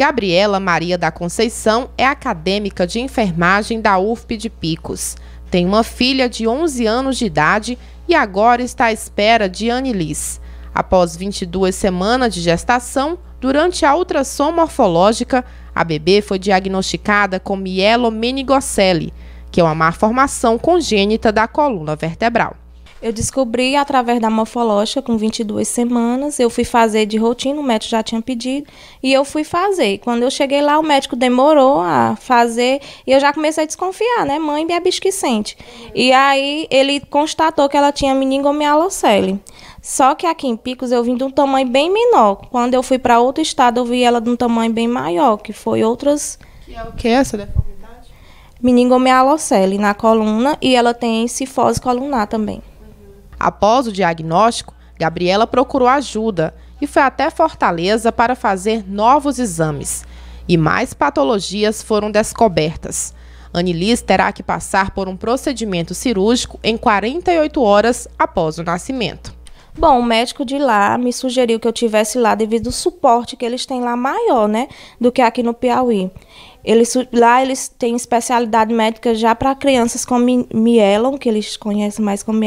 Gabriela Maria da Conceição é acadêmica de enfermagem da UFP de Picos. Tem uma filha de 11 anos de idade e agora está à espera de Anilis. Após 22 semanas de gestação, durante a ultrassom morfológica, a bebê foi diagnosticada com mielomeningocele, que é uma malformação congênita da coluna vertebral. Eu descobri através da morfológica, com 22 semanas. Eu fui fazer de rotina, o médico já tinha pedido, e eu fui fazer. Quando eu cheguei lá, o médico demorou a fazer, e eu já comecei a desconfiar, né? Mãe biabisquicente. Uhum. E aí ele constatou que ela tinha meningomialocele. Só que aqui em Picos eu vim de um tamanho bem menor. Quando eu fui para outro estado, eu vi ela de um tamanho bem maior, que foi outras. Que é o que é essa deformidade? Meningomialocele na coluna, e ela tem cifose colunar também. Após o diagnóstico, Gabriela procurou ajuda e foi até Fortaleza para fazer novos exames. E mais patologias foram descobertas. Anilis terá que passar por um procedimento cirúrgico em 48 horas após o nascimento. Bom, o médico de lá me sugeriu que eu tivesse lá devido ao suporte que eles têm lá maior, né, do que aqui no Piauí. Eles, lá eles têm especialidade médica já para crianças com mielon, que eles conhecem mais como mielon.